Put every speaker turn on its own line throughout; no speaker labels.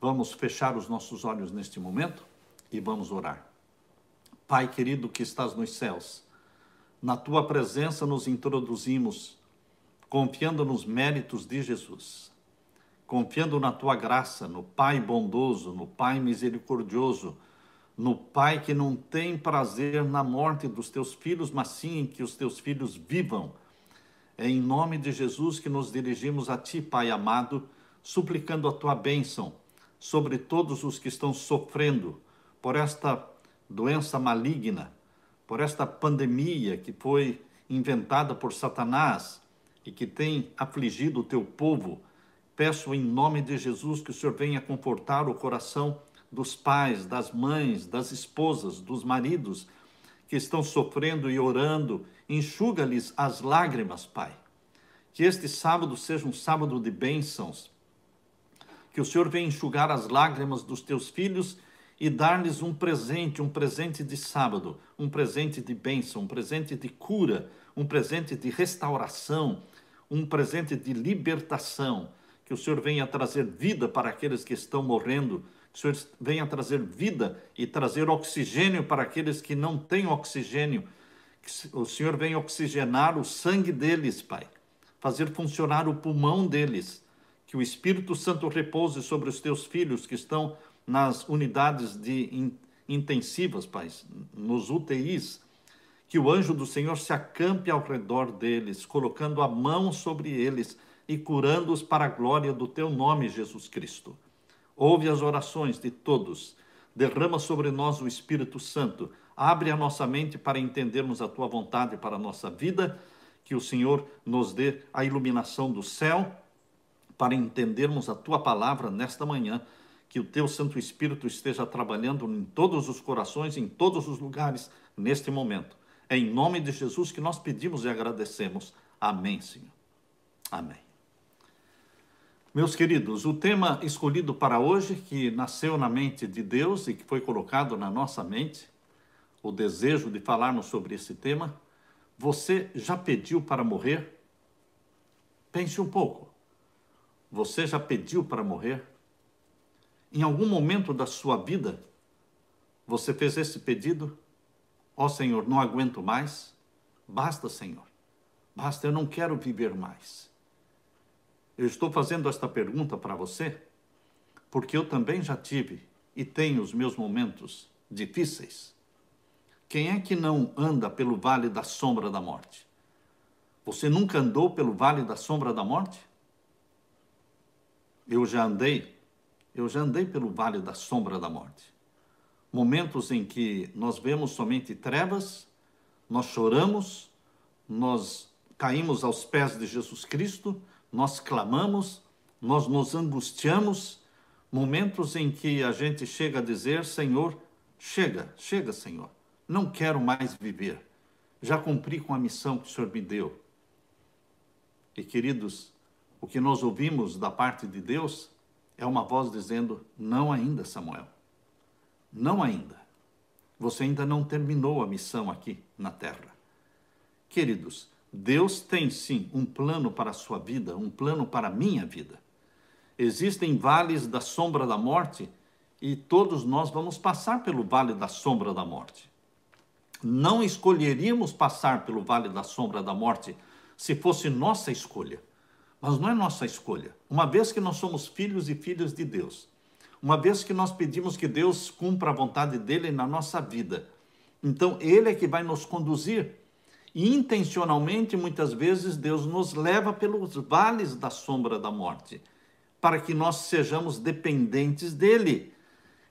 Vamos fechar os nossos olhos neste momento e vamos orar. Pai querido que estás nos céus, na tua presença nos introduzimos, confiando nos méritos de Jesus, confiando na tua graça, no Pai bondoso, no Pai misericordioso, no Pai que não tem prazer na morte dos teus filhos, mas sim em que os teus filhos vivam. É em nome de Jesus que nos dirigimos a Ti, Pai amado, suplicando a Tua bênção sobre todos os que estão sofrendo por esta doença maligna, por esta pandemia que foi inventada por Satanás e que tem afligido o teu povo. Peço em nome de Jesus que o Senhor venha confortar o coração dos pais, das mães, das esposas, dos maridos que estão sofrendo e orando. Enxuga-lhes as lágrimas, Pai. Que este sábado seja um sábado de bênçãos que o Senhor venha enxugar as lágrimas dos teus filhos e dar-lhes um presente, um presente de sábado, um presente de bênção, um presente de cura, um presente de restauração, um presente de libertação. Que o Senhor venha trazer vida para aqueles que estão morrendo, que o Senhor venha trazer vida e trazer oxigênio para aqueles que não têm oxigênio. Que o Senhor venha oxigenar o sangue deles, Pai, fazer funcionar o pulmão deles que o Espírito Santo repouse sobre os teus filhos que estão nas unidades de in, intensivas, Pai, nos UTIs, que o anjo do Senhor se acampe ao redor deles, colocando a mão sobre eles e curando-os para a glória do teu nome, Jesus Cristo. Ouve as orações de todos, derrama sobre nós o Espírito Santo, abre a nossa mente para entendermos a tua vontade para a nossa vida, que o Senhor nos dê a iluminação do céu para entendermos a tua palavra nesta manhã. Que o teu Santo Espírito esteja trabalhando em todos os corações, em todos os lugares, neste momento. É em nome de Jesus que nós pedimos e agradecemos. Amém, Senhor. Amém. Meus queridos, o tema escolhido para hoje, que nasceu na mente de Deus e que foi colocado na nossa mente, o desejo de falarmos sobre esse tema, você já pediu para morrer? Pense um pouco. Você já pediu para morrer? Em algum momento da sua vida, você fez esse pedido? Ó oh, Senhor, não aguento mais. Basta, Senhor. Basta, eu não quero viver mais. Eu estou fazendo esta pergunta para você porque eu também já tive e tenho os meus momentos difíceis. Quem é que não anda pelo vale da sombra da morte? Você nunca andou pelo vale da sombra da morte? Eu já andei, eu já andei pelo vale da sombra da morte. Momentos em que nós vemos somente trevas, nós choramos, nós caímos aos pés de Jesus Cristo, nós clamamos, nós nos angustiamos, momentos em que a gente chega a dizer: Senhor, chega, chega, Senhor, não quero mais viver, já cumpri com a missão que o Senhor me deu. E queridos, o que nós ouvimos da parte de Deus é uma voz dizendo: Não ainda, Samuel. Não ainda. Você ainda não terminou a missão aqui na terra. Queridos, Deus tem sim um plano para a sua vida, um plano para a minha vida. Existem vales da sombra da morte e todos nós vamos passar pelo vale da sombra da morte. Não escolheríamos passar pelo vale da sombra da morte se fosse nossa escolha mas não é nossa escolha. Uma vez que nós somos filhos e filhas de Deus, uma vez que nós pedimos que Deus cumpra a vontade dele na nossa vida, então ele é que vai nos conduzir. E intencionalmente, muitas vezes, Deus nos leva pelos vales da sombra da morte, para que nós sejamos dependentes dele.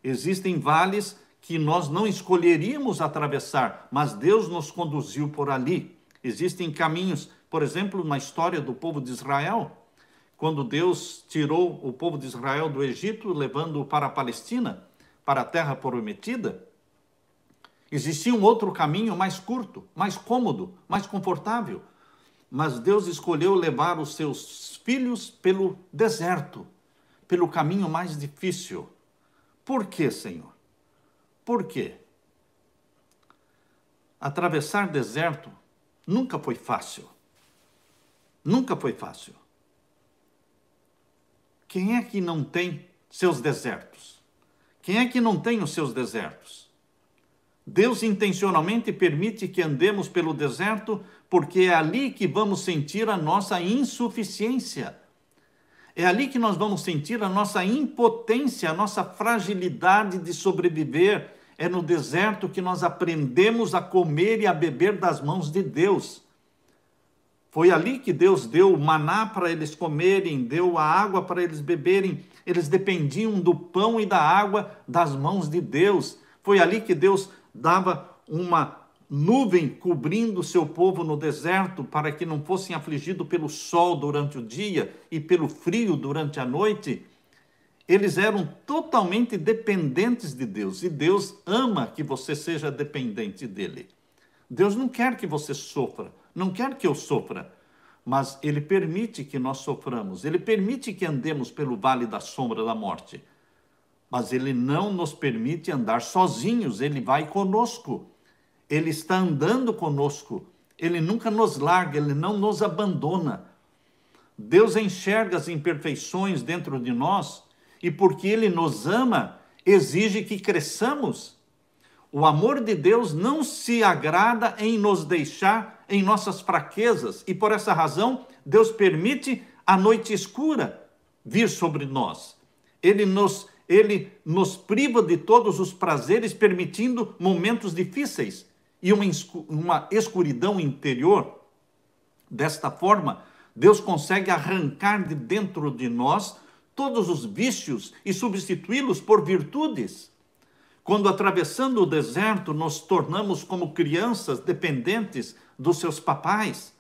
Existem vales que nós não escolheríamos atravessar, mas Deus nos conduziu por ali. Existem caminhos por exemplo, na história do povo de Israel, quando Deus tirou o povo de Israel do Egito, levando-o para a Palestina, para a terra prometida, existia um outro caminho mais curto, mais cômodo, mais confortável. Mas Deus escolheu levar os seus filhos pelo deserto, pelo caminho mais difícil. Por quê, Senhor? Por quê? Atravessar deserto nunca foi fácil. Nunca foi fácil. Quem é que não tem seus desertos? Quem é que não tem os seus desertos? Deus intencionalmente permite que andemos pelo deserto porque é ali que vamos sentir a nossa insuficiência. É ali que nós vamos sentir a nossa impotência, a nossa fragilidade de sobreviver. É no deserto que nós aprendemos a comer e a beber das mãos de Deus. Foi ali que Deus deu o maná para eles comerem, deu a água para eles beberem. Eles dependiam do pão e da água das mãos de Deus. Foi ali que Deus dava uma nuvem cobrindo seu povo no deserto para que não fossem afligidos pelo sol durante o dia e pelo frio durante a noite. Eles eram totalmente dependentes de Deus e Deus ama que você seja dependente dele. Deus não quer que você sofra não quer que eu sofra, mas Ele permite que nós soframos, Ele permite que andemos pelo vale da sombra da morte. Mas Ele não nos permite andar sozinhos, Ele vai conosco. Ele está andando conosco, Ele nunca nos larga, Ele não nos abandona. Deus enxerga as imperfeições dentro de nós e, porque Ele nos ama, exige que cresçamos. O amor de Deus não se agrada em nos deixar em nossas fraquezas e por essa razão Deus permite a noite escura vir sobre nós. Ele nos ele nos priva de todos os prazeres, permitindo momentos difíceis e uma, uma escuridão interior. Desta forma, Deus consegue arrancar de dentro de nós todos os vícios e substituí-los por virtudes. Quando atravessando o deserto, nos tornamos como crianças dependentes dos seus papais,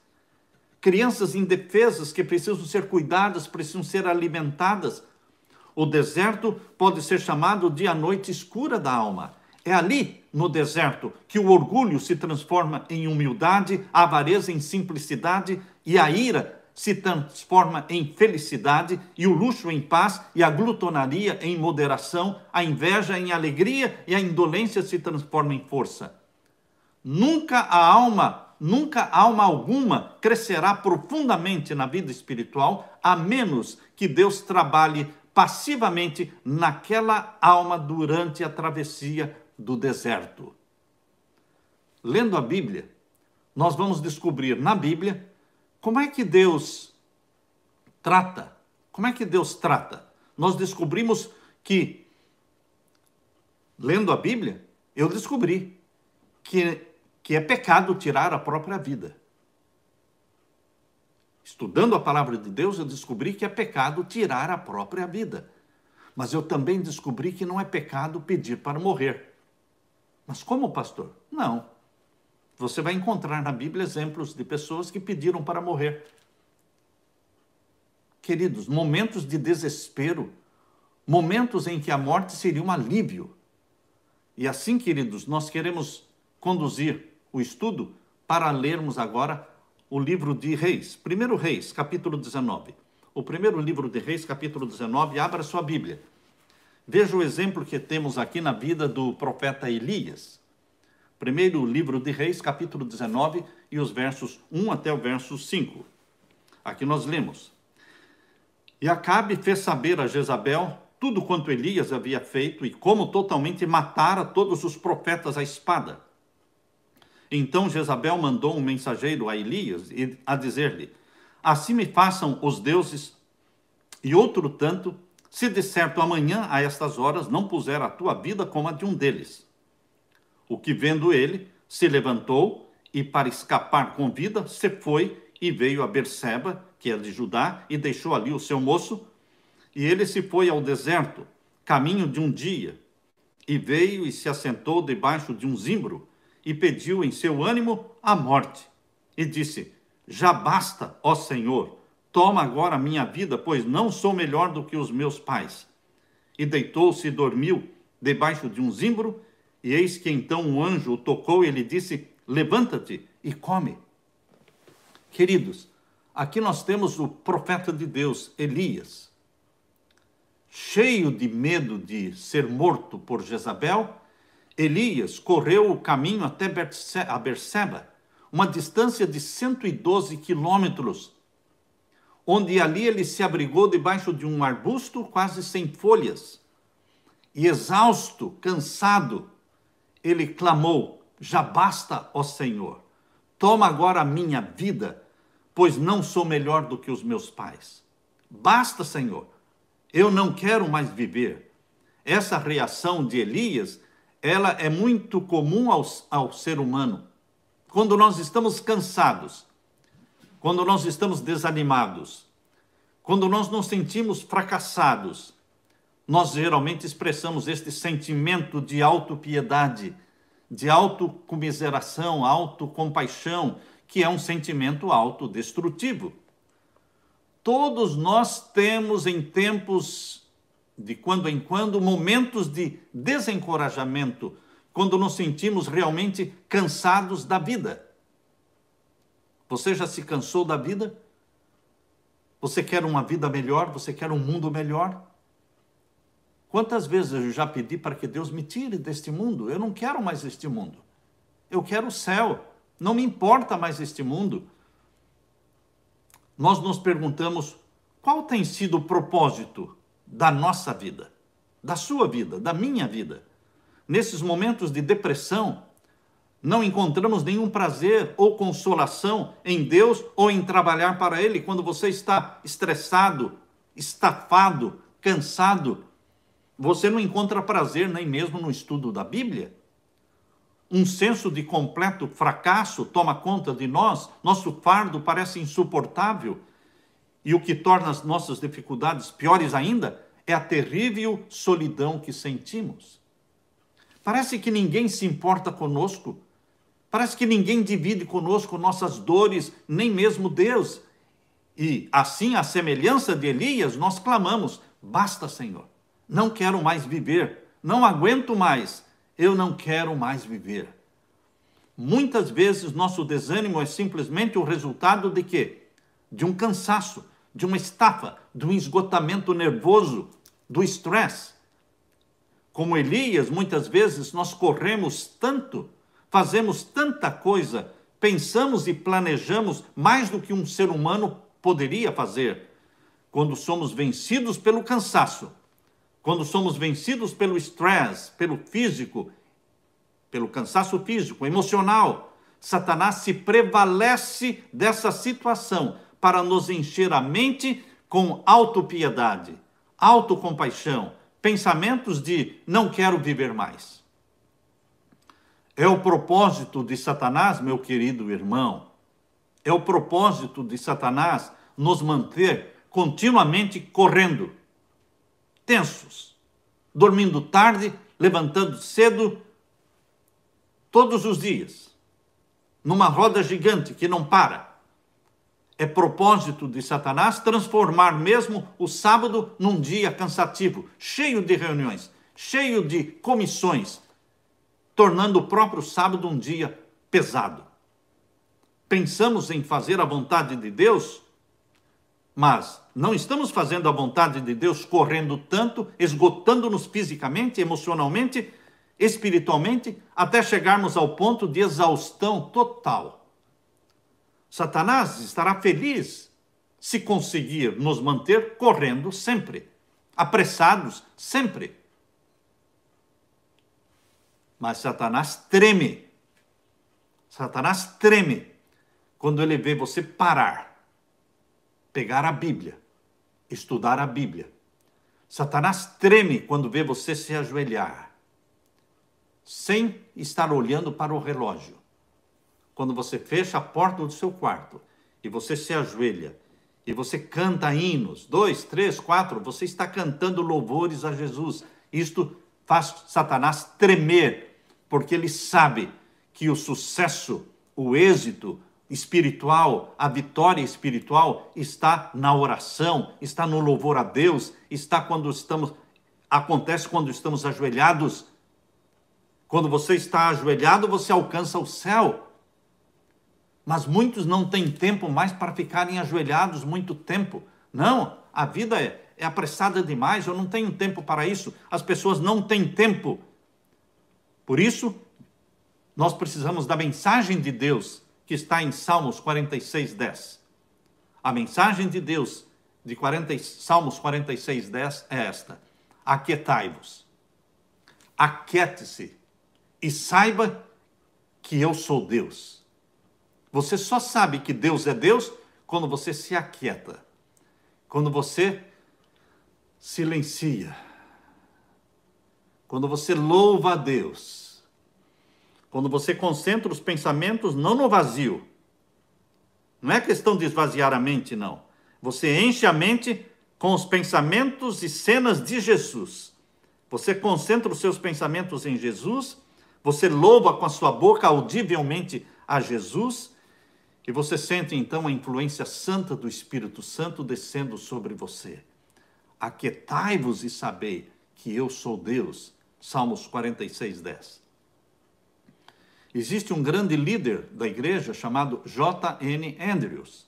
crianças indefesas que precisam ser cuidadas, precisam ser alimentadas. O deserto pode ser chamado de a noite escura da alma. É ali, no deserto, que o orgulho se transforma em humildade, a avareza em simplicidade e a ira se transforma em felicidade e o luxo em paz e a glutonaria em moderação, a inveja em alegria e a indolência se transforma em força. Nunca a alma, nunca a alma alguma crescerá profundamente na vida espiritual a menos que Deus trabalhe passivamente naquela alma durante a travessia do deserto. Lendo a Bíblia, nós vamos descobrir na Bíblia como é que Deus trata? Como é que Deus trata? Nós descobrimos que, lendo a Bíblia, eu descobri que, que é pecado tirar a própria vida. Estudando a palavra de Deus, eu descobri que é pecado tirar a própria vida. Mas eu também descobri que não é pecado pedir para morrer. Mas como, pastor? Não. Você vai encontrar na Bíblia exemplos de pessoas que pediram para morrer. Queridos, momentos de desespero, momentos em que a morte seria um alívio. E assim, queridos, nós queremos conduzir o estudo para lermos agora o livro de Reis, primeiro Reis, capítulo 19. O primeiro livro de Reis, capítulo 19, abra sua Bíblia. Veja o exemplo que temos aqui na vida do profeta Elias. Primeiro livro de Reis, capítulo 19, e os versos 1 até o verso 5. Aqui nós lemos: E Acabe fez saber a Jezabel tudo quanto Elias havia feito e como totalmente matara todos os profetas à espada. Então Jezabel mandou um mensageiro a Elias a dizer-lhe: Assim me façam os deuses e outro tanto, se de certo amanhã a estas horas não puser a tua vida como a de um deles o que vendo ele, se levantou e, para escapar com vida, se foi e veio a Berseba, que é de Judá, e deixou ali o seu moço. E ele se foi ao deserto, caminho de um dia, e veio e se assentou debaixo de um zimbro, e pediu em seu ânimo a morte. E disse: Já basta, ó Senhor, toma agora a minha vida, pois não sou melhor do que os meus pais. E deitou-se e dormiu debaixo de um zimbro, e eis que então um anjo o tocou e ele disse: Levanta-te e come. Queridos, aqui nós temos o profeta de Deus, Elias, cheio de medo de ser morto por Jezabel. Elias correu o caminho até a Berseba, uma distância de 112 quilômetros, onde ali ele se abrigou debaixo de um arbusto quase sem folhas. E exausto, cansado, ele clamou: Já basta, ó Senhor, toma agora a minha vida, pois não sou melhor do que os meus pais. Basta, Senhor, eu não quero mais viver. Essa reação de Elias, ela é muito comum ao, ao ser humano. Quando nós estamos cansados, quando nós estamos desanimados, quando nós nos sentimos fracassados, nós geralmente expressamos este sentimento de autopiedade, de autocomiseração, autocompaixão, que é um sentimento autodestrutivo. Todos nós temos em tempos de quando em quando momentos de desencorajamento, quando nos sentimos realmente cansados da vida. Você já se cansou da vida? Você quer uma vida melhor? Você quer um mundo melhor? Quantas vezes eu já pedi para que Deus me tire deste mundo? Eu não quero mais este mundo. Eu quero o céu. Não me importa mais este mundo. Nós nos perguntamos qual tem sido o propósito da nossa vida, da sua vida, da minha vida. Nesses momentos de depressão, não encontramos nenhum prazer ou consolação em Deus ou em trabalhar para Ele. Quando você está estressado, estafado, cansado, você não encontra prazer nem mesmo no estudo da Bíblia? Um senso de completo fracasso toma conta de nós, nosso fardo parece insuportável. E o que torna as nossas dificuldades piores ainda é a terrível solidão que sentimos. Parece que ninguém se importa conosco, parece que ninguém divide conosco nossas dores, nem mesmo Deus. E assim, à semelhança de Elias, nós clamamos: Basta, Senhor. Não quero mais viver. Não aguento mais. Eu não quero mais viver. Muitas vezes nosso desânimo é simplesmente o resultado de quê? De um cansaço, de uma estafa, de um esgotamento nervoso, do estresse. Como Elias, muitas vezes nós corremos tanto, fazemos tanta coisa, pensamos e planejamos mais do que um ser humano poderia fazer. Quando somos vencidos pelo cansaço, quando somos vencidos pelo estresse, pelo físico, pelo cansaço físico, emocional, Satanás se prevalece dessa situação para nos encher a mente com autopiedade, autocompaixão, pensamentos de não quero viver mais. É o propósito de Satanás, meu querido irmão, é o propósito de Satanás nos manter continuamente correndo tensos, dormindo tarde, levantando cedo, todos os dias, numa roda gigante que não para. É propósito de Satanás transformar mesmo o sábado num dia cansativo, cheio de reuniões, cheio de comissões, tornando o próprio sábado um dia pesado. Pensamos em fazer a vontade de Deus, mas não estamos fazendo a vontade de Deus correndo tanto, esgotando-nos fisicamente, emocionalmente, espiritualmente, até chegarmos ao ponto de exaustão total. Satanás estará feliz se conseguir nos manter correndo sempre, apressados sempre. Mas Satanás treme. Satanás treme quando ele vê você parar, pegar a Bíblia estudar a Bíblia. Satanás treme quando vê você se ajoelhar, sem estar olhando para o relógio. Quando você fecha a porta do seu quarto e você se ajoelha e você canta hinos, dois, três, quatro, você está cantando louvores a Jesus. Isto faz Satanás tremer, porque ele sabe que o sucesso, o êxito, espiritual, a vitória espiritual está na oração, está no louvor a Deus, está quando estamos acontece quando estamos ajoelhados. Quando você está ajoelhado, você alcança o céu. Mas muitos não têm tempo mais para ficarem ajoelhados muito tempo. Não, a vida é, é apressada demais, eu não tenho tempo para isso. As pessoas não têm tempo. Por isso, nós precisamos da mensagem de Deus que está em Salmos 46, 10. A mensagem de Deus de 40, Salmos 46, 10 é esta: Aquietai-vos, aquiete-se e saiba que eu sou Deus. Você só sabe que Deus é Deus quando você se aquieta, quando você silencia, quando você louva a Deus quando você concentra os pensamentos não no vazio. Não é questão de esvaziar a mente, não. Você enche a mente com os pensamentos e cenas de Jesus. Você concentra os seus pensamentos em Jesus, você louva com a sua boca audivelmente a Jesus, e você sente então a influência santa do Espírito Santo descendo sobre você. Aquietai-vos e sabei que eu sou Deus. Salmos 46, 10. Existe um grande líder da igreja chamado J.N. Andrews.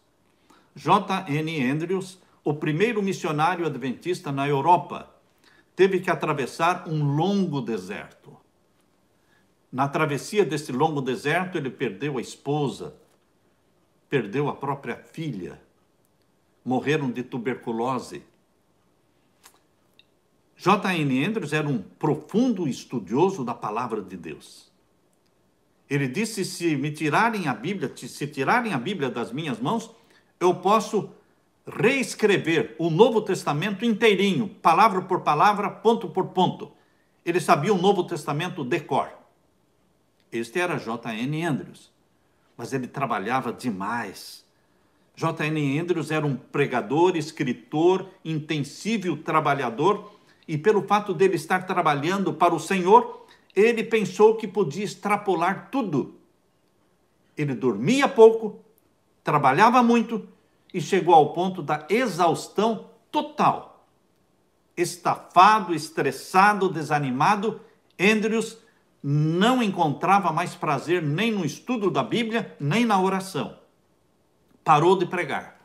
J.N. Andrews, o primeiro missionário adventista na Europa, teve que atravessar um longo deserto. Na travessia desse longo deserto, ele perdeu a esposa, perdeu a própria filha, morreram de tuberculose. J.N. Andrews era um profundo estudioso da palavra de Deus. Ele disse: se me tirarem a Bíblia, se tirarem a Bíblia das minhas mãos, eu posso reescrever o Novo Testamento inteirinho, palavra por palavra, ponto por ponto. Ele sabia o Novo Testamento de cor. Este era J.N. Andrews, mas ele trabalhava demais. J.N. Andrews era um pregador, escritor, intensível trabalhador, e pelo fato dele estar trabalhando para o Senhor, ele pensou que podia extrapolar tudo. Ele dormia pouco, trabalhava muito e chegou ao ponto da exaustão total. Estafado, estressado, desanimado, Andrews não encontrava mais prazer nem no estudo da Bíblia, nem na oração. Parou de pregar.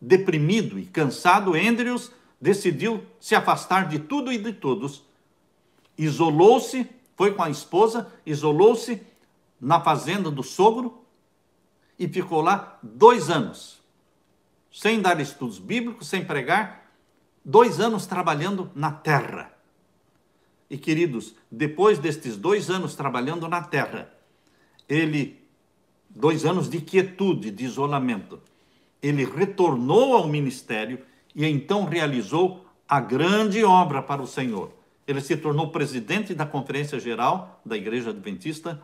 Deprimido e cansado, Andrews decidiu se afastar de tudo e de todos isolou-se, foi com a esposa, isolou-se na fazenda do sogro e ficou lá dois anos, sem dar estudos bíblicos, sem pregar, dois anos trabalhando na terra. E queridos, depois destes dois anos trabalhando na terra, ele, dois anos de quietude, de isolamento, ele retornou ao ministério e então realizou a grande obra para o Senhor ele se tornou presidente da Conferência Geral da Igreja Adventista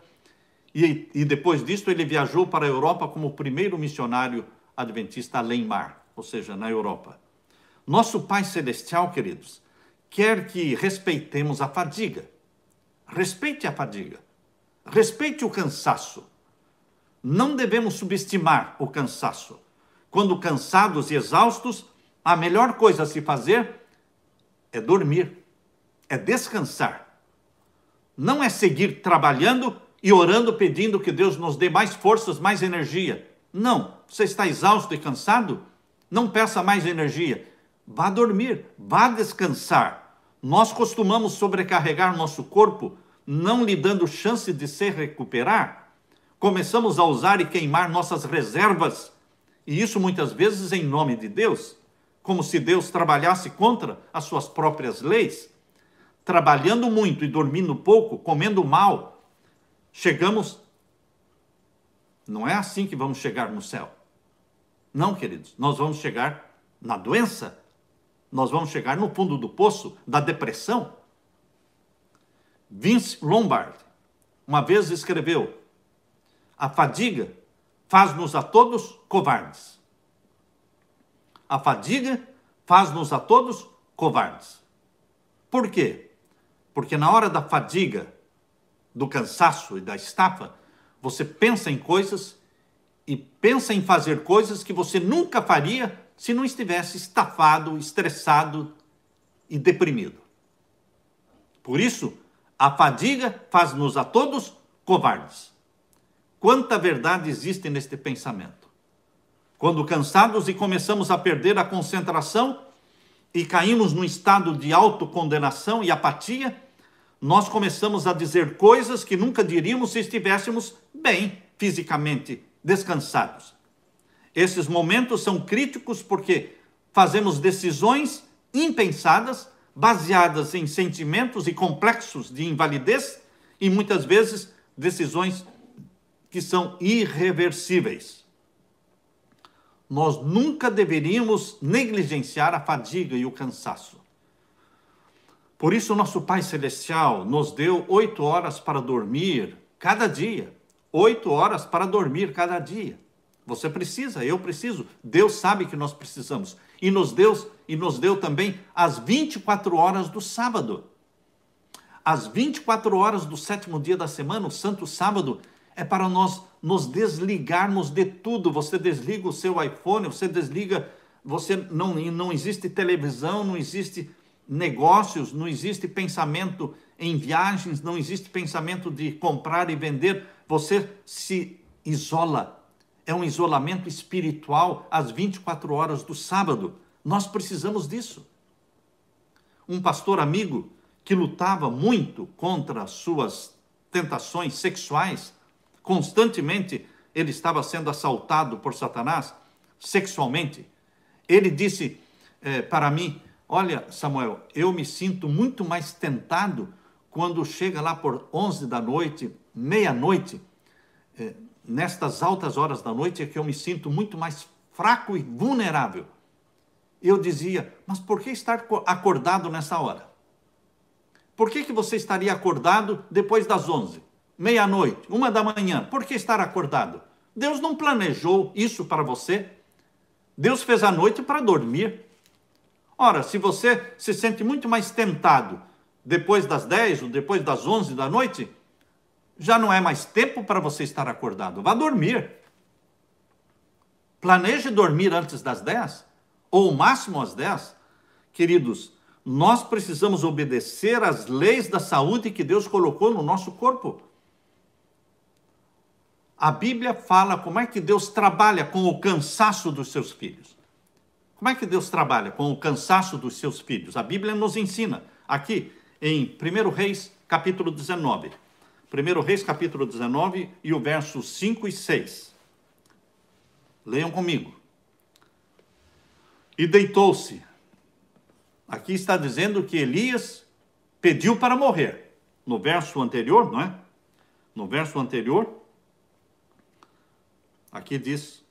e, e depois disso ele viajou para a Europa como o primeiro missionário adventista além mar, ou seja, na Europa. Nosso Pai Celestial, queridos, quer que respeitemos a fadiga. Respeite a fadiga. Respeite o cansaço. Não devemos subestimar o cansaço. Quando cansados e exaustos, a melhor coisa a se fazer é dormir é descansar. Não é seguir trabalhando e orando pedindo que Deus nos dê mais forças, mais energia. Não, você está exausto e cansado? Não peça mais energia. Vá dormir, vá descansar. Nós costumamos sobrecarregar nosso corpo, não lhe dando chance de se recuperar. Começamos a usar e queimar nossas reservas, e isso muitas vezes em nome de Deus, como se Deus trabalhasse contra as suas próprias leis trabalhando muito e dormindo pouco, comendo mal, chegamos. Não é assim que vamos chegar no céu. Não, queridos, nós vamos chegar na doença, nós vamos chegar no fundo do poço da depressão. Vince Lombard uma vez escreveu: A fadiga faz-nos a todos covardes. A fadiga faz-nos a todos covardes. Por quê? Porque na hora da fadiga, do cansaço e da estafa, você pensa em coisas e pensa em fazer coisas que você nunca faria se não estivesse estafado, estressado e deprimido. Por isso, a fadiga faz-nos a todos covardes. Quanta verdade existe neste pensamento? Quando cansados e começamos a perder a concentração e caímos num estado de autocondenação e apatia, nós começamos a dizer coisas que nunca diríamos se estivéssemos bem fisicamente, descansados. Esses momentos são críticos porque fazemos decisões impensadas, baseadas em sentimentos e complexos de invalidez e muitas vezes decisões que são irreversíveis. Nós nunca deveríamos negligenciar a fadiga e o cansaço. Por isso, nosso Pai Celestial nos deu oito horas para dormir cada dia. Oito horas para dormir cada dia. Você precisa, eu preciso. Deus sabe que nós precisamos. E nos deu, e nos deu também as 24 horas do sábado. As 24 horas do sétimo dia da semana, o santo sábado, é para nós nos desligarmos de tudo. Você desliga o seu iPhone, você desliga, você não, não existe televisão, não existe negócios, não existe pensamento em viagens, não existe pensamento de comprar e vender. Você se isola. É um isolamento espiritual às 24 horas do sábado. Nós precisamos disso. Um pastor amigo que lutava muito contra suas tentações sexuais, constantemente ele estava sendo assaltado por Satanás sexualmente. Ele disse eh, para mim: Olha, Samuel, eu me sinto muito mais tentado quando chega lá por 11 da noite, meia-noite, é, nestas altas horas da noite, é que eu me sinto muito mais fraco e vulnerável. Eu dizia, mas por que estar acordado nessa hora? Por que, que você estaria acordado depois das 11, meia-noite, uma da manhã? Por que estar acordado? Deus não planejou isso para você. Deus fez a noite para dormir. Ora, se você se sente muito mais tentado depois das 10 ou depois das 11 da noite, já não é mais tempo para você estar acordado. Vá dormir. Planeje dormir antes das 10 ou o máximo às 10. Queridos, nós precisamos obedecer às leis da saúde que Deus colocou no nosso corpo. A Bíblia fala como é que Deus trabalha com o cansaço dos seus filhos. Como é que Deus trabalha? Com o cansaço dos seus filhos. A Bíblia nos ensina aqui em 1 Reis, capítulo 19. 1 Reis, capítulo 19 e o verso 5 e 6. Leiam comigo. E deitou-se. Aqui está dizendo que Elias pediu para morrer. No verso anterior, não é? No verso anterior, aqui diz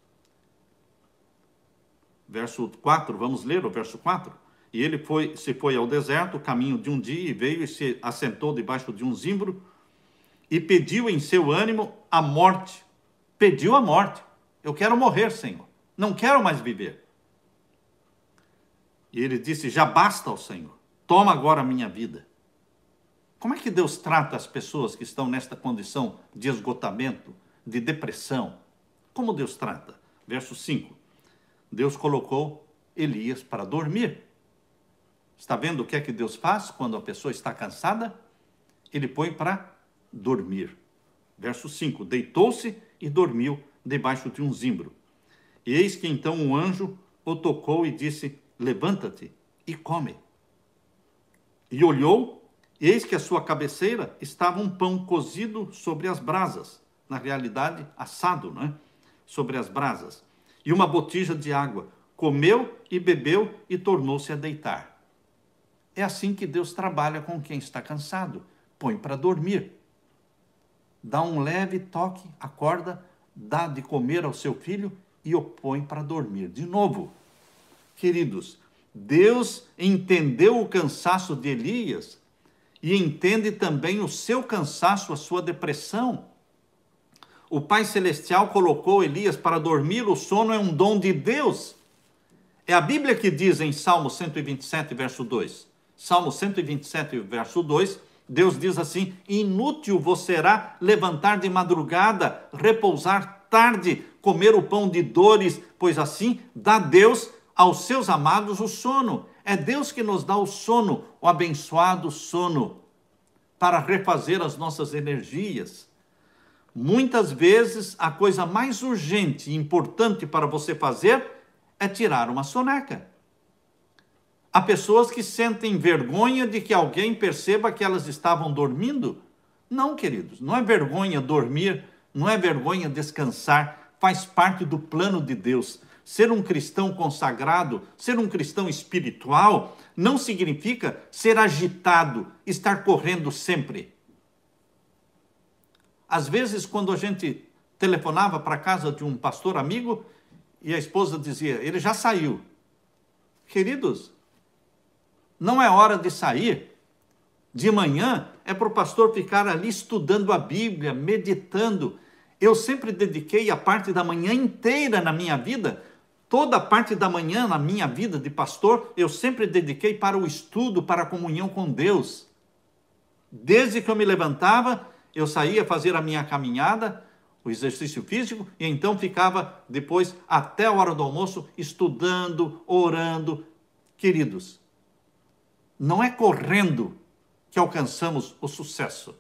Verso 4, vamos ler o verso 4. E ele foi, se foi ao deserto, caminho de um dia, e veio e se assentou debaixo de um zimbro, e pediu em seu ânimo a morte. Pediu a morte. Eu quero morrer, Senhor. Não quero mais viver. E ele disse: Já basta ao Senhor. Toma agora a minha vida. Como é que Deus trata as pessoas que estão nesta condição de esgotamento, de depressão? Como Deus trata? Verso 5. Deus colocou Elias para dormir. Está vendo o que é que Deus faz quando a pessoa está cansada? Ele põe para dormir. Verso 5: Deitou-se e dormiu debaixo de um zimbro. E eis que então um anjo o tocou e disse: Levanta-te e come. E olhou, e eis que à sua cabeceira estava um pão cozido sobre as brasas. Na realidade, assado, não é? Sobre as brasas e uma botija de água. Comeu e bebeu e tornou-se a deitar. É assim que Deus trabalha com quem está cansado. Põe para dormir. Dá um leve toque, acorda, dá de comer ao seu filho e o põe para dormir de novo. Queridos, Deus entendeu o cansaço de Elias e entende também o seu cansaço, a sua depressão o Pai Celestial colocou Elias para dormir, o sono é um dom de Deus. É a Bíblia que diz em Salmo 127, verso 2. Salmo 127, verso 2, Deus diz assim: Inútil vos será levantar de madrugada, repousar tarde, comer o pão de dores, pois assim dá Deus aos seus amados o sono. É Deus que nos dá o sono, o abençoado sono, para refazer as nossas energias Muitas vezes a coisa mais urgente e importante para você fazer é tirar uma soneca. Há pessoas que sentem vergonha de que alguém perceba que elas estavam dormindo. Não, queridos, não é vergonha dormir, não é vergonha descansar, faz parte do plano de Deus. Ser um cristão consagrado, ser um cristão espiritual, não significa ser agitado, estar correndo sempre. Às vezes, quando a gente telefonava para casa de um pastor amigo e a esposa dizia: ele já saiu. Queridos, não é hora de sair. De manhã é para o pastor ficar ali estudando a Bíblia, meditando. Eu sempre dediquei a parte da manhã inteira na minha vida, toda a parte da manhã na minha vida de pastor, eu sempre dediquei para o estudo, para a comunhão com Deus. Desde que eu me levantava, eu saía fazer a minha caminhada, o exercício físico, e então ficava depois até a hora do almoço estudando, orando. Queridos, não é correndo que alcançamos o sucesso.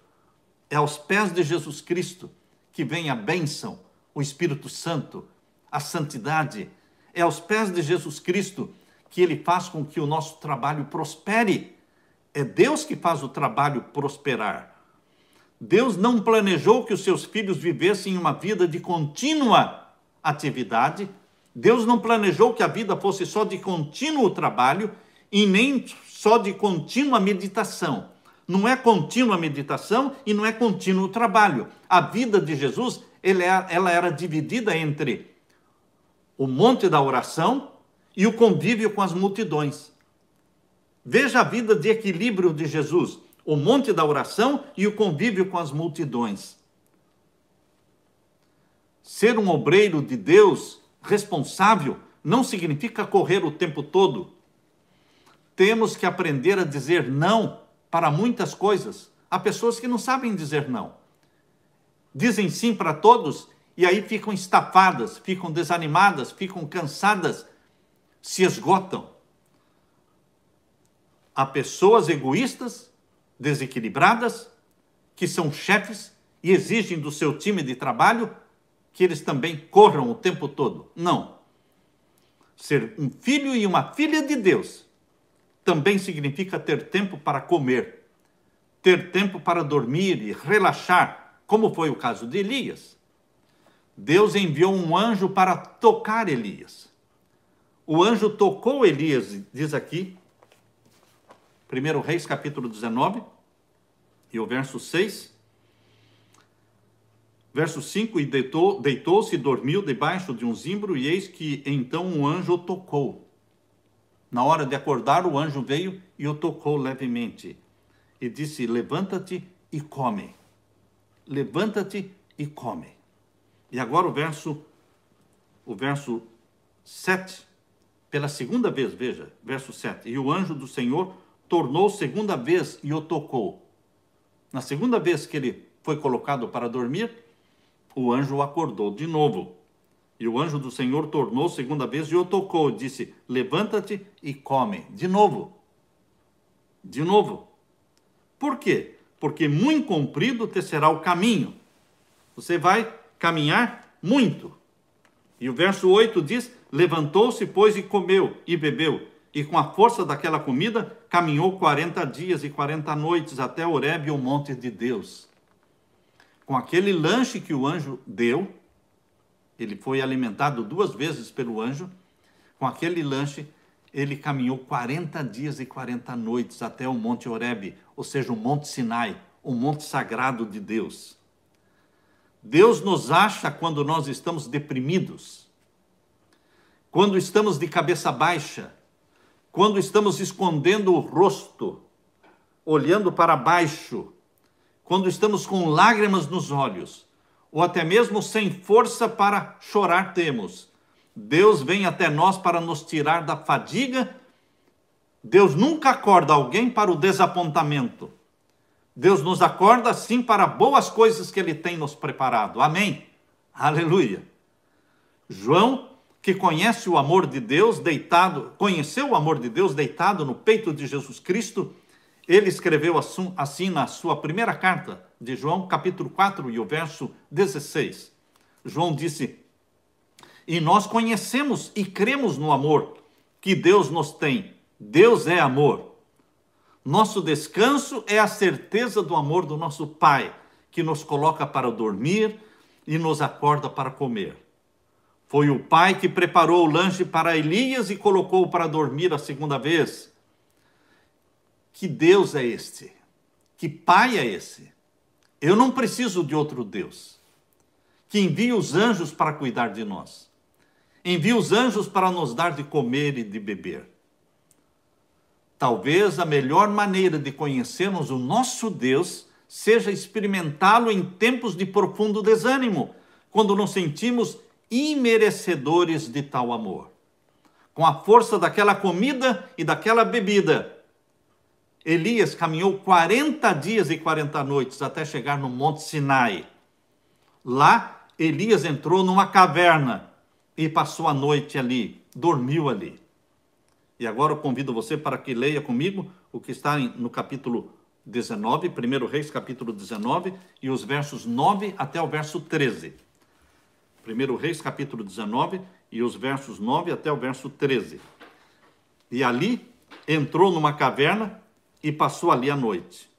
É aos pés de Jesus Cristo que vem a bênção, o Espírito Santo, a santidade. É aos pés de Jesus Cristo que ele faz com que o nosso trabalho prospere. É Deus que faz o trabalho prosperar. Deus não planejou que os seus filhos vivessem uma vida de contínua atividade. Deus não planejou que a vida fosse só de contínuo trabalho e nem só de contínua meditação. Não é contínua meditação e não é contínuo trabalho. A vida de Jesus é, ela era dividida entre o monte da oração e o convívio com as multidões. Veja a vida de equilíbrio de Jesus o monte da oração e o convívio com as multidões. Ser um obreiro de Deus responsável não significa correr o tempo todo. Temos que aprender a dizer não para muitas coisas. Há pessoas que não sabem dizer não. Dizem sim para todos e aí ficam estafadas, ficam desanimadas, ficam cansadas, se esgotam. Há pessoas egoístas desequilibradas, que são chefes e exigem do seu time de trabalho que eles também corram o tempo todo. Não. Ser um filho e uma filha de Deus também significa ter tempo para comer, ter tempo para dormir e relaxar, como foi o caso de Elias. Deus enviou um anjo para tocar Elias. O anjo tocou Elias, diz aqui, 1 Reis capítulo 19 e o verso 6. Verso 5: E deitou-se deitou e dormiu debaixo de um zimbro, e eis que então um anjo o tocou. Na hora de acordar, o anjo veio e o tocou levemente, e disse: Levanta-te e come. Levanta-te e come. E agora o verso, o verso 7, pela segunda vez, veja, verso 7. E o anjo do Senhor tornou segunda vez e o tocou. Na segunda vez que ele foi colocado para dormir, o anjo o acordou de novo. E o anjo do Senhor tornou segunda vez e o tocou, disse: Levanta-te e come. De novo. De novo. Por quê? Porque muito comprido te será o caminho. Você vai caminhar muito. E o verso 8 diz: Levantou-se, pois, e comeu e bebeu e com a força daquela comida caminhou 40 dias e 40 noites até Horebe, o monte de Deus. Com aquele lanche que o anjo deu, ele foi alimentado duas vezes pelo anjo, com aquele lanche ele caminhou 40 dias e 40 noites até o monte Horebe, ou seja, o monte Sinai, o monte sagrado de Deus. Deus nos acha quando nós estamos deprimidos, quando estamos de cabeça baixa, quando estamos escondendo o rosto, olhando para baixo, quando estamos com lágrimas nos olhos, ou até mesmo sem força para chorar temos. Deus vem até nós para nos tirar da fadiga. Deus nunca acorda alguém para o desapontamento. Deus nos acorda sim para boas coisas que ele tem nos preparado. Amém. Aleluia. João que conhece o amor de Deus deitado, conheceu o amor de Deus deitado no peito de Jesus Cristo, ele escreveu assim na sua primeira carta de João, capítulo 4 e o verso 16. João disse: E nós conhecemos e cremos no amor que Deus nos tem. Deus é amor. Nosso descanso é a certeza do amor do nosso Pai, que nos coloca para dormir e nos acorda para comer. Foi o pai que preparou o lanche para Elias e colocou para dormir a segunda vez. Que Deus é este? Que pai é esse? Eu não preciso de outro Deus que envia os anjos para cuidar de nós. Envia os anjos para nos dar de comer e de beber. Talvez a melhor maneira de conhecermos o nosso Deus seja experimentá-lo em tempos de profundo desânimo, quando nos sentimos imerecedores de tal amor. Com a força daquela comida e daquela bebida, Elias caminhou 40 dias e 40 noites até chegar no Monte Sinai. Lá, Elias entrou numa caverna e passou a noite ali, dormiu ali. E agora eu convido você para que leia comigo o que está no capítulo 19, 1 Reis, capítulo 19, e os versos 9 até o verso 13. 1 Reis, capítulo 19, e os versos 9 até o verso 13. E ali entrou numa caverna e passou ali a noite.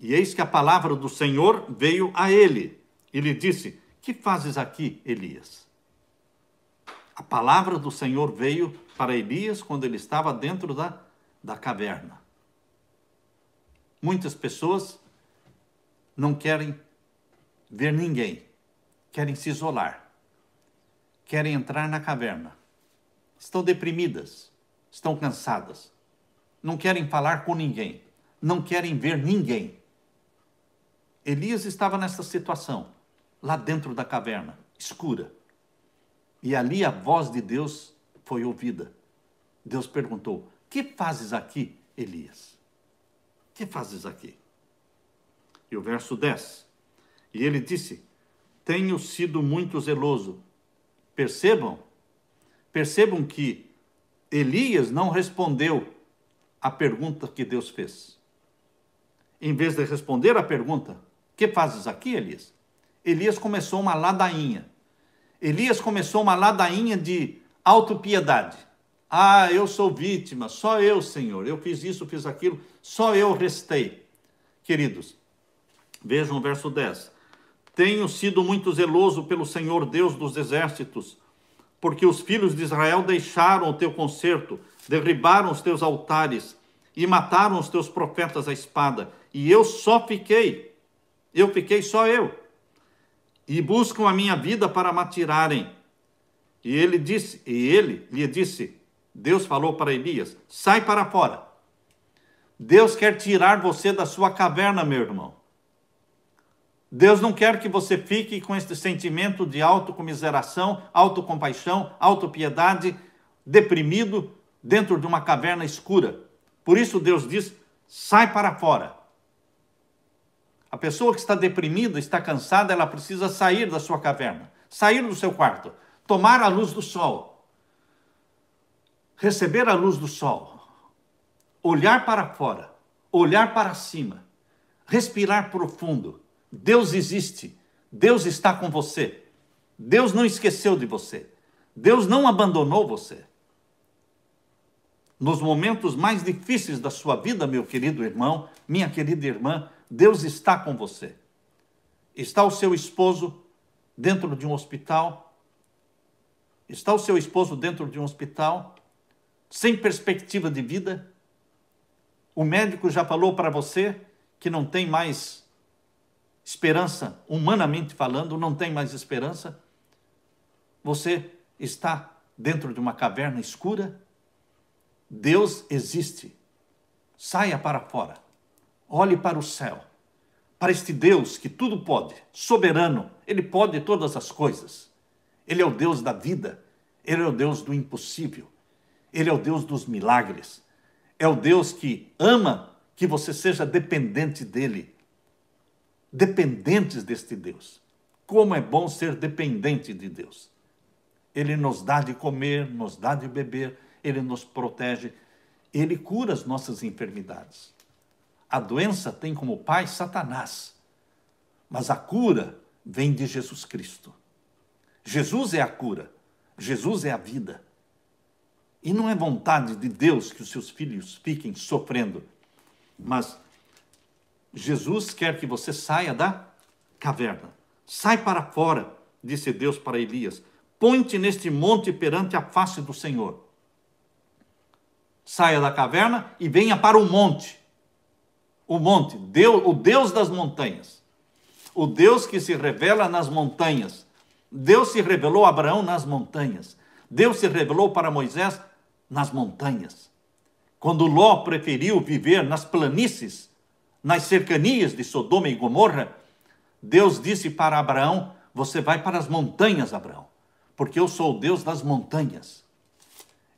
E eis que a palavra do Senhor veio a ele e lhe disse: Que fazes aqui, Elias? A palavra do Senhor veio para Elias quando ele estava dentro da, da caverna. Muitas pessoas não querem ver ninguém querem se isolar, querem entrar na caverna, estão deprimidas, estão cansadas, não querem falar com ninguém, não querem ver ninguém. Elias estava nessa situação, lá dentro da caverna, escura. E ali a voz de Deus foi ouvida. Deus perguntou: Que fazes aqui, Elias? Que fazes aqui? E o verso 10: E ele disse: tenho sido muito zeloso. Percebam? Percebam que Elias não respondeu à pergunta que Deus fez. Em vez de responder à pergunta, que fazes aqui, Elias? Elias começou uma ladainha. Elias começou uma ladainha de autopiedade. Ah, eu sou vítima, só eu, Senhor. Eu fiz isso, fiz aquilo, só eu restei. Queridos, vejam o verso 10. Tenho sido muito zeloso pelo Senhor Deus dos exércitos, porque os filhos de Israel deixaram o teu concerto, derribaram os teus altares e mataram os teus profetas à espada, e eu só fiquei, eu fiquei só eu. E buscam a minha vida para matirarem. E ele disse, e ele lhe disse: Deus falou para Elias: Sai para fora. Deus quer tirar você da sua caverna, meu irmão. Deus não quer que você fique com esse sentimento de autocomiseração, autocompaixão, autopiedade, deprimido dentro de uma caverna escura. Por isso Deus diz: sai para fora. A pessoa que está deprimida, está cansada, ela precisa sair da sua caverna, sair do seu quarto, tomar a luz do sol, receber a luz do sol, olhar para fora, olhar para cima, respirar profundo Deus existe, Deus está com você, Deus não esqueceu de você, Deus não abandonou você. Nos momentos mais difíceis da sua vida, meu querido irmão, minha querida irmã, Deus está com você. Está o seu esposo dentro de um hospital? Está o seu esposo dentro de um hospital, sem perspectiva de vida? O médico já falou para você que não tem mais esperança, humanamente falando, não tem mais esperança, você está dentro de uma caverna escura, Deus existe. Saia para fora, olhe para o céu, para este Deus que tudo pode, soberano, ele pode todas as coisas. Ele é o Deus da vida, ele é o Deus do impossível, ele é o Deus dos milagres, é o Deus que ama que você seja dependente dele dependentes deste Deus. Como é bom ser dependente de Deus. Ele nos dá de comer, nos dá de beber, ele nos protege, ele cura as nossas enfermidades. A doença tem como pai Satanás, mas a cura vem de Jesus Cristo. Jesus é a cura, Jesus é a vida. E não é vontade de Deus que os seus filhos fiquem sofrendo, mas Jesus quer que você saia da caverna. Sai para fora, disse Deus para Elias. Põe-te neste monte perante a face do Senhor. Saia da caverna e venha para o monte. O monte, Deus, o Deus das montanhas. O Deus que se revela nas montanhas. Deus se revelou a Abraão nas montanhas. Deus se revelou para Moisés nas montanhas. Quando Ló preferiu viver nas planícies, nas cercanias de Sodoma e Gomorra, Deus disse para Abraão: Você vai para as montanhas, Abraão, porque eu sou o Deus das montanhas.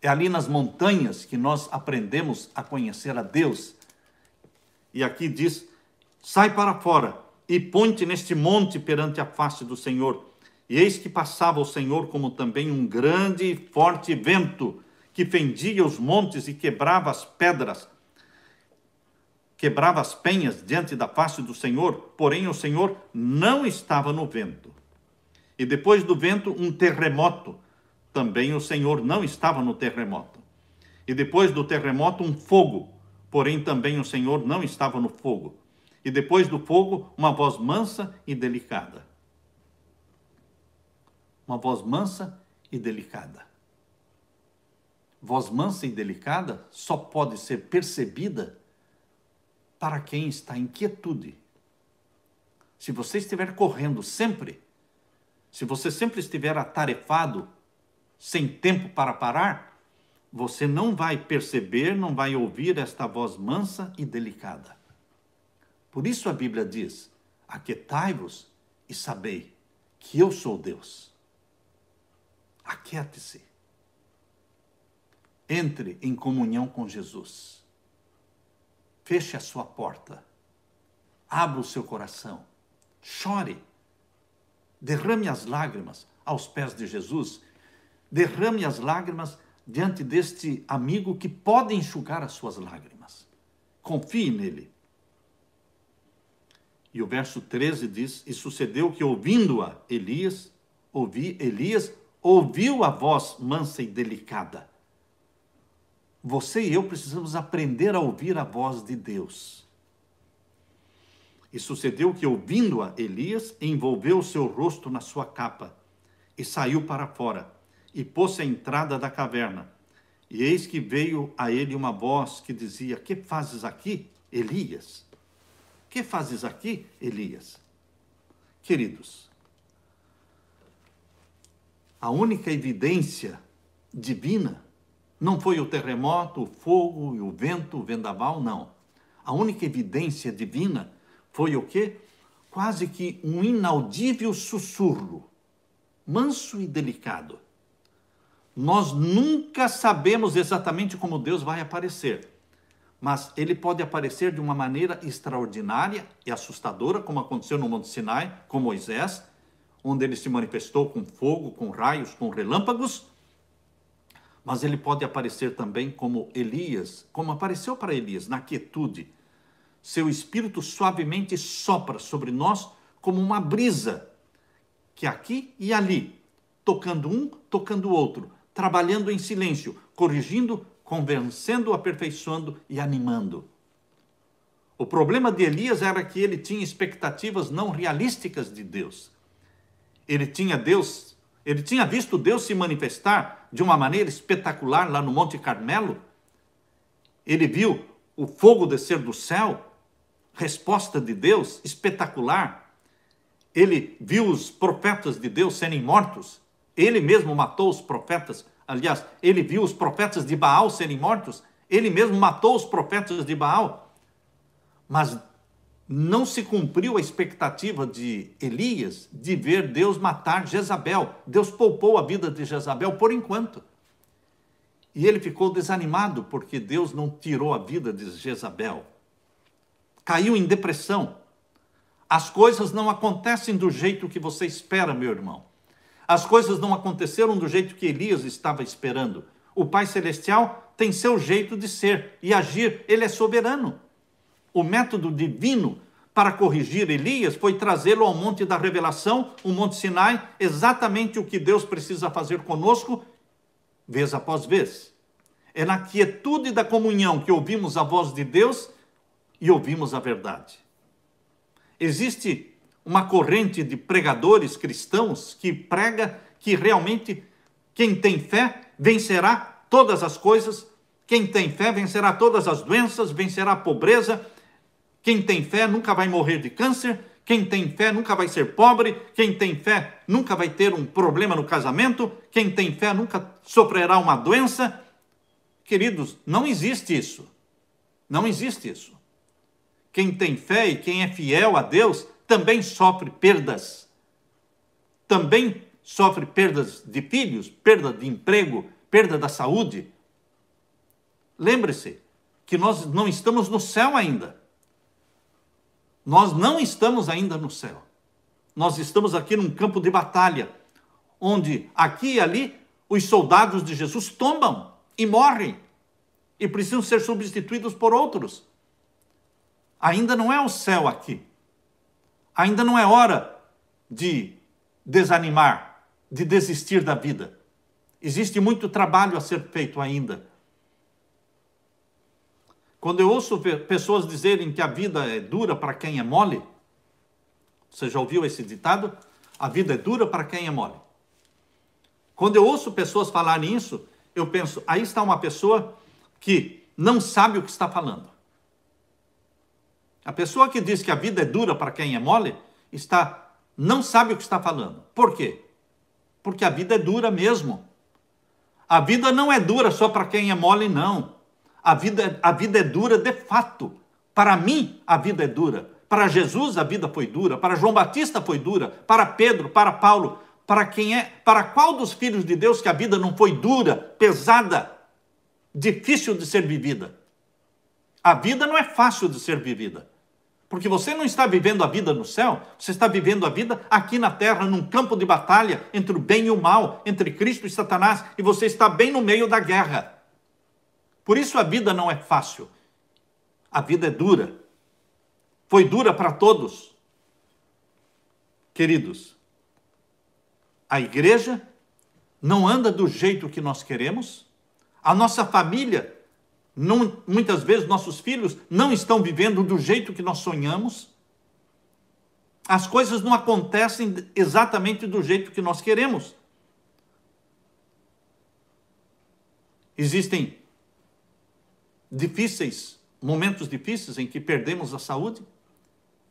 É ali nas montanhas que nós aprendemos a conhecer a Deus. E aqui diz: Sai para fora e ponte neste monte perante a face do Senhor. E eis que passava o Senhor como também um grande e forte vento, que fendia os montes e quebrava as pedras quebrava as penhas diante da face do Senhor, porém o Senhor não estava no vento. E depois do vento, um terremoto, também o Senhor não estava no terremoto. E depois do terremoto, um fogo, porém também o Senhor não estava no fogo. E depois do fogo, uma voz mansa e delicada. Uma voz mansa e delicada. Voz mansa e delicada só pode ser percebida para quem está em quietude. Se você estiver correndo sempre, se você sempre estiver atarefado, sem tempo para parar, você não vai perceber, não vai ouvir esta voz mansa e delicada. Por isso a Bíblia diz: Aquietai-vos e sabei que eu sou Deus. Aquiete-se. Entre em comunhão com Jesus. Feche a sua porta. Abra o seu coração. Chore. Derrame as lágrimas aos pés de Jesus. Derrame as lágrimas diante deste amigo que pode enxugar as suas lágrimas. Confie nele. E o verso 13 diz: E sucedeu que, ouvindo-a Elias, ouvi Elias, ouviu a voz mansa e delicada você e eu precisamos aprender a ouvir a voz de Deus. E sucedeu que, ouvindo-a, Elias envolveu o seu rosto na sua capa e saiu para fora e pôs-se à entrada da caverna. E eis que veio a ele uma voz que dizia: Que fazes aqui, Elias? Que fazes aqui, Elias? Queridos, a única evidência divina não foi o terremoto, o fogo e o vento, o vendaval, não. A única evidência divina foi o quê? Quase que um inaudível sussurro, manso e delicado. Nós nunca sabemos exatamente como Deus vai aparecer, mas ele pode aparecer de uma maneira extraordinária e assustadora, como aconteceu no Monte Sinai com Moisés, onde ele se manifestou com fogo, com raios, com relâmpagos mas ele pode aparecer também como Elias, como apareceu para Elias, na quietude. Seu espírito suavemente sopra sobre nós como uma brisa, que aqui e ali, tocando um, tocando o outro, trabalhando em silêncio, corrigindo, convencendo, aperfeiçoando e animando. O problema de Elias era que ele tinha expectativas não realísticas de Deus. Ele tinha Deus ele tinha visto Deus se manifestar de uma maneira espetacular lá no Monte Carmelo. Ele viu o fogo descer do céu, resposta de Deus espetacular. Ele viu os profetas de Deus serem mortos. Ele mesmo matou os profetas. Aliás, ele viu os profetas de Baal serem mortos. Ele mesmo matou os profetas de Baal. Mas não se cumpriu a expectativa de Elias de ver Deus matar Jezabel. Deus poupou a vida de Jezabel por enquanto. E ele ficou desanimado porque Deus não tirou a vida de Jezabel. Caiu em depressão. As coisas não acontecem do jeito que você espera, meu irmão. As coisas não aconteceram do jeito que Elias estava esperando. O Pai Celestial tem seu jeito de ser e agir, ele é soberano. O método divino para corrigir Elias foi trazê-lo ao monte da revelação, o monte Sinai, exatamente o que Deus precisa fazer conosco, vez após vez. É na quietude da comunhão que ouvimos a voz de Deus e ouvimos a verdade. Existe uma corrente de pregadores cristãos que prega que realmente quem tem fé vencerá todas as coisas, quem tem fé vencerá todas as doenças, vencerá a pobreza, quem tem fé nunca vai morrer de câncer, quem tem fé nunca vai ser pobre, quem tem fé nunca vai ter um problema no casamento, quem tem fé nunca sofrerá uma doença. Queridos, não existe isso. Não existe isso. Quem tem fé e quem é fiel a Deus também sofre perdas. Também sofre perdas de filhos, perda de emprego, perda da saúde. Lembre-se que nós não estamos no céu ainda. Nós não estamos ainda no céu. Nós estamos aqui num campo de batalha, onde aqui e ali os soldados de Jesus tombam e morrem e precisam ser substituídos por outros. Ainda não é o céu aqui. Ainda não é hora de desanimar, de desistir da vida. Existe muito trabalho a ser feito ainda quando eu ouço pessoas dizerem que a vida é dura para quem é mole, você já ouviu esse ditado? A vida é dura para quem é mole. Quando eu ouço pessoas falarem isso, eu penso, aí está uma pessoa que não sabe o que está falando. A pessoa que diz que a vida é dura para quem é mole, está não sabe o que está falando. Por quê? Porque a vida é dura mesmo. A vida não é dura só para quem é mole, não. A vida, a vida é dura de fato. Para mim, a vida é dura. Para Jesus, a vida foi dura. Para João Batista, foi dura. Para Pedro, para Paulo. Para quem é? Para qual dos filhos de Deus que a vida não foi dura, pesada, difícil de ser vivida? A vida não é fácil de ser vivida. Porque você não está vivendo a vida no céu, você está vivendo a vida aqui na terra, num campo de batalha entre o bem e o mal, entre Cristo e Satanás, e você está bem no meio da guerra. Por isso a vida não é fácil. A vida é dura. Foi dura para todos. Queridos, a igreja não anda do jeito que nós queremos, a nossa família, não, muitas vezes nossos filhos, não estão vivendo do jeito que nós sonhamos, as coisas não acontecem exatamente do jeito que nós queremos. Existem difíceis, momentos difíceis em que perdemos a saúde,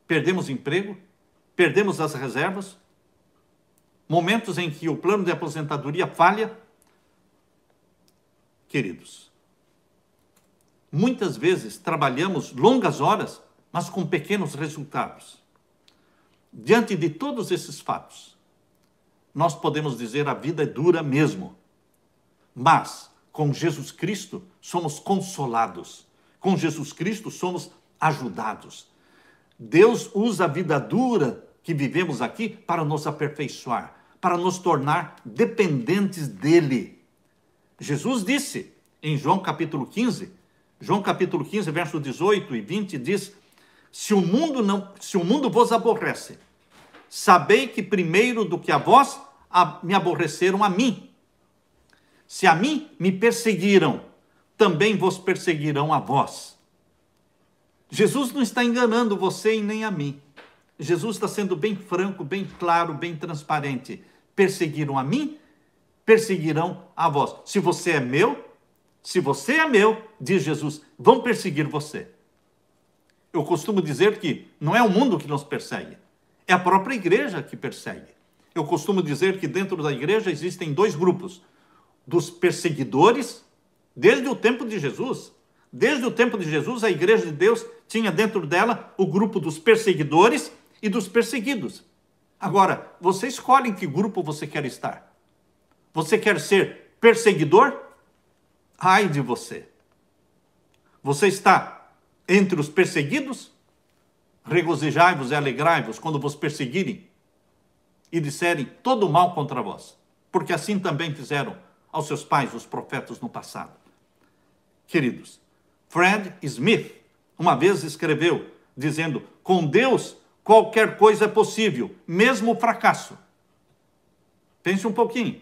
perdemos emprego, perdemos as reservas, momentos em que o plano de aposentadoria falha. Queridos, muitas vezes trabalhamos longas horas, mas com pequenos resultados. Diante de todos esses fatos, nós podemos dizer a vida é dura mesmo. Mas com Jesus Cristo, somos consolados. Com Jesus Cristo somos ajudados. Deus usa a vida dura que vivemos aqui para nos aperfeiçoar, para nos tornar dependentes dele. Jesus disse em João capítulo 15, João capítulo 15, verso 18 e 20 diz: Se o mundo não, se o mundo vos aborrece, sabei que primeiro do que a vós a, me aborreceram a mim. Se a mim me perseguiram, também vos perseguirão a vós. Jesus não está enganando você e nem a mim. Jesus está sendo bem franco, bem claro, bem transparente. Perseguiram a mim, perseguirão a vós. Se você é meu, se você é meu, diz Jesus, vão perseguir você. Eu costumo dizer que não é o mundo que nos persegue, é a própria igreja que persegue. Eu costumo dizer que dentro da igreja existem dois grupos: dos perseguidores Desde o tempo de Jesus. Desde o tempo de Jesus, a igreja de Deus tinha dentro dela o grupo dos perseguidores e dos perseguidos. Agora, você escolhe em que grupo você quer estar. Você quer ser perseguidor? Ai de você! Você está entre os perseguidos? Regozijai-vos e alegrai-vos quando vos perseguirem e disserem todo o mal contra vós, porque assim também fizeram aos seus pais os profetas no passado queridos. Fred Smith uma vez escreveu dizendo: com Deus qualquer coisa é possível, mesmo o fracasso. Pense um pouquinho.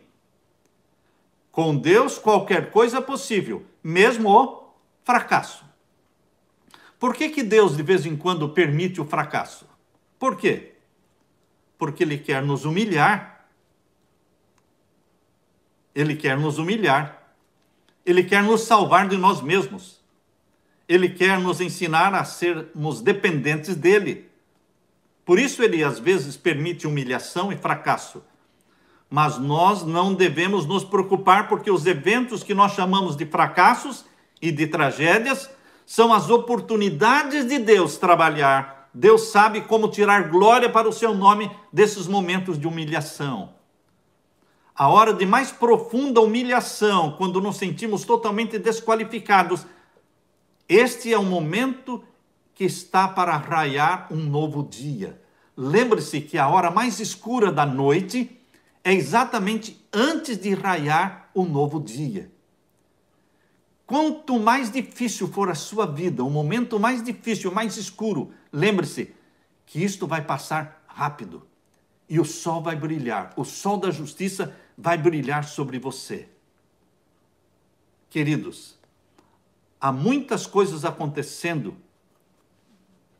Com Deus qualquer coisa é possível, mesmo o fracasso. Por que, que Deus de vez em quando permite o fracasso? Por quê? Porque Ele quer nos humilhar. Ele quer nos humilhar ele quer nos salvar de nós mesmos. Ele quer nos ensinar a sermos dependentes dele. Por isso ele às vezes permite humilhação e fracasso. Mas nós não devemos nos preocupar porque os eventos que nós chamamos de fracassos e de tragédias são as oportunidades de Deus trabalhar. Deus sabe como tirar glória para o seu nome desses momentos de humilhação a hora de mais profunda humilhação, quando nos sentimos totalmente desqualificados, este é o momento que está para raiar um novo dia. Lembre-se que a hora mais escura da noite é exatamente antes de raiar o novo dia. Quanto mais difícil for a sua vida, o momento mais difícil, mais escuro, lembre-se que isto vai passar rápido e o sol vai brilhar. O sol da justiça vai brilhar sobre você. Queridos, há muitas coisas acontecendo,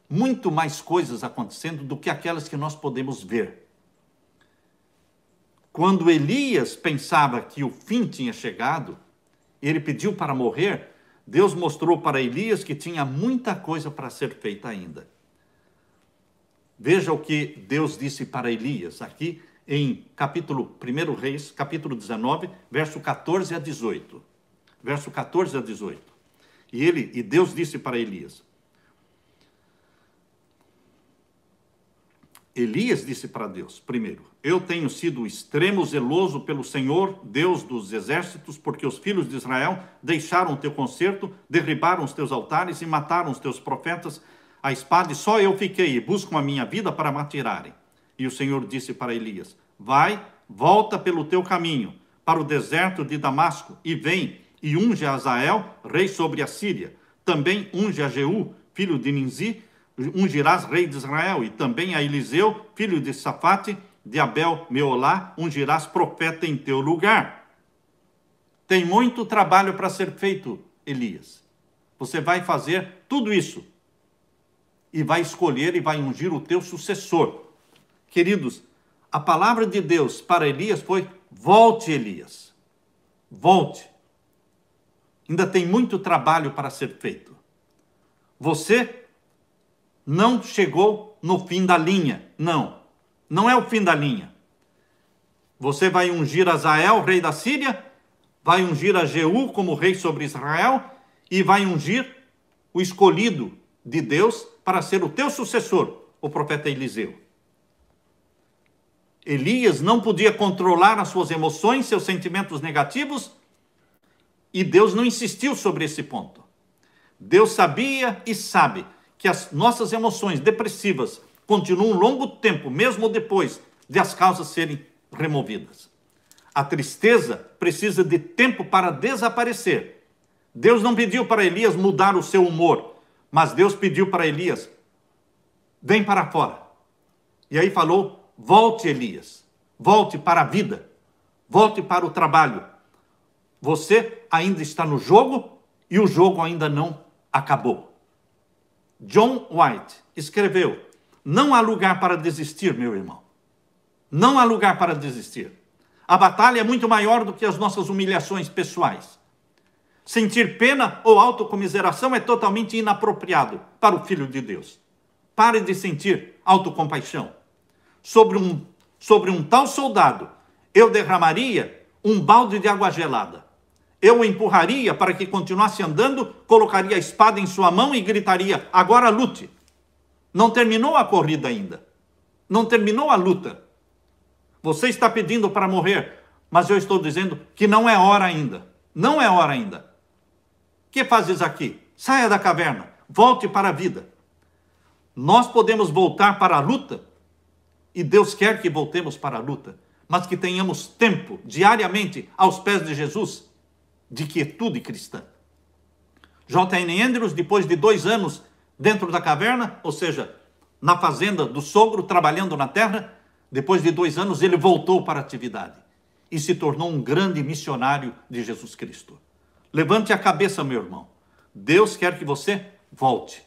muito mais coisas acontecendo do que aquelas que nós podemos ver. Quando Elias pensava que o fim tinha chegado, ele pediu para morrer, Deus mostrou para Elias que tinha muita coisa para ser feita ainda. Veja o que Deus disse para Elias aqui em capítulo 1 Reis, capítulo 19, verso 14 a 18. Verso 14 a 18. E ele e Deus disse para Elias: Elias disse para Deus: Primeiro, eu tenho sido extremo zeloso pelo Senhor, Deus dos exércitos, porque os filhos de Israel deixaram o teu concerto, derribaram os teus altares e mataram os teus profetas à espada, e só eu fiquei e buscam a minha vida para me atirarem. E o Senhor disse para Elias: Vai, volta pelo teu caminho para o deserto de Damasco e vem e unge a Azael, rei sobre a Síria. Também unge a Jeú, filho de Ninzi, ungirás rei de Israel, e também a Eliseu, filho de Safate, de Abel Meolá, ungirás profeta em teu lugar. Tem muito trabalho para ser feito, Elias. Você vai fazer tudo isso e vai escolher e vai ungir o teu sucessor. Queridos, a palavra de Deus para Elias foi: volte, Elias, volte. Ainda tem muito trabalho para ser feito. Você não chegou no fim da linha. Não, não é o fim da linha. Você vai ungir Azael, rei da Síria, vai ungir a Jeú como rei sobre Israel e vai ungir o escolhido de Deus para ser o teu sucessor, o profeta Eliseu. Elias não podia controlar as suas emoções, seus sentimentos negativos, e Deus não insistiu sobre esse ponto. Deus sabia e sabe que as nossas emoções depressivas continuam um longo tempo, mesmo depois de as causas serem removidas. A tristeza precisa de tempo para desaparecer. Deus não pediu para Elias mudar o seu humor, mas Deus pediu para Elias: vem para fora. E aí falou Volte, Elias. Volte para a vida. Volte para o trabalho. Você ainda está no jogo e o jogo ainda não acabou. John White escreveu: Não há lugar para desistir, meu irmão. Não há lugar para desistir. A batalha é muito maior do que as nossas humilhações pessoais. Sentir pena ou autocomiseração é totalmente inapropriado para o Filho de Deus. Pare de sentir autocompaixão sobre um, sobre um tal soldado, eu derramaria um balde de água gelada. Eu o empurraria para que continuasse andando, colocaria a espada em sua mão e gritaria: agora lute. Não terminou a corrida ainda. Não terminou a luta. Você está pedindo para morrer, mas eu estou dizendo que não é hora ainda. Não é hora ainda. Que fazes aqui? Saia da caverna, volte para a vida. Nós podemos voltar para a luta e Deus quer que voltemos para a luta, mas que tenhamos tempo diariamente aos pés de Jesus de quietude cristã. J.N. Andrews, depois de dois anos dentro da caverna, ou seja, na fazenda do sogro, trabalhando na terra, depois de dois anos ele voltou para a atividade e se tornou um grande missionário de Jesus Cristo. Levante a cabeça, meu irmão. Deus quer que você volte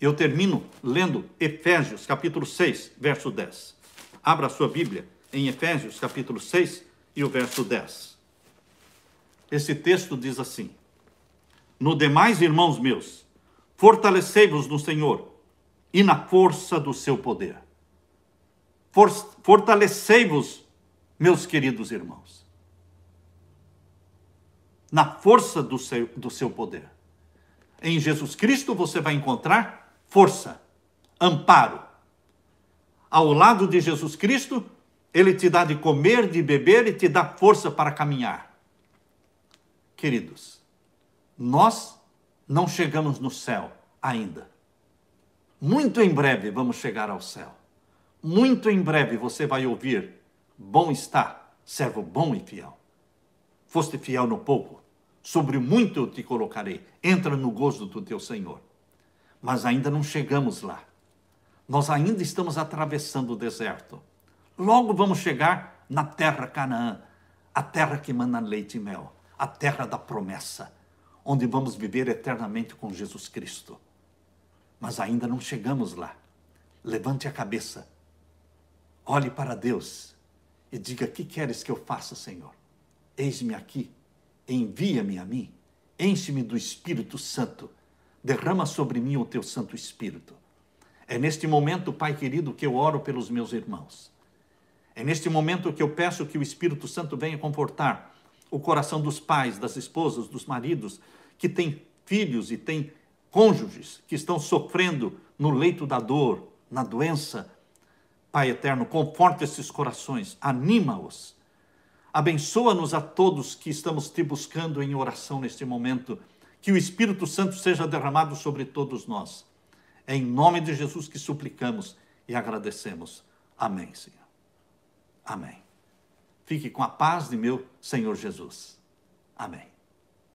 eu termino lendo Efésios capítulo 6, verso 10. Abra sua Bíblia em Efésios capítulo 6 e o verso 10. Esse texto diz assim: No demais, irmãos meus, fortalecei-vos no Senhor e na força do seu poder. For fortalecei-vos, meus queridos irmãos, na força do seu, do seu poder. Em Jesus Cristo você vai encontrar força, amparo. Ao lado de Jesus Cristo, ele te dá de comer, de beber e te dá força para caminhar. Queridos, nós não chegamos no céu ainda. Muito em breve vamos chegar ao céu. Muito em breve você vai ouvir: Bom está, servo bom e fiel. Foste fiel no pouco, sobre muito eu te colocarei. Entra no gozo do teu Senhor mas ainda não chegamos lá. Nós ainda estamos atravessando o deserto. Logo vamos chegar na terra Canaã, a terra que manda leite e mel, a terra da promessa, onde vamos viver eternamente com Jesus Cristo. Mas ainda não chegamos lá. Levante a cabeça, olhe para Deus e diga: Que queres que eu faça, Senhor? Eis-me aqui, envia-me a mim, enche-me do Espírito Santo Derrama sobre mim o teu Santo Espírito. É neste momento, Pai querido, que eu oro pelos meus irmãos. É neste momento que eu peço que o Espírito Santo venha confortar o coração dos pais, das esposas, dos maridos que têm filhos e têm cônjuges que estão sofrendo no leito da dor, na doença. Pai eterno, conforta esses corações, anima-os. Abençoa-nos a todos que estamos te buscando em oração neste momento que o Espírito Santo seja derramado sobre todos nós. É em nome de Jesus que suplicamos e agradecemos. Amém, Senhor. Amém. Fique com a paz de meu Senhor Jesus. Amém.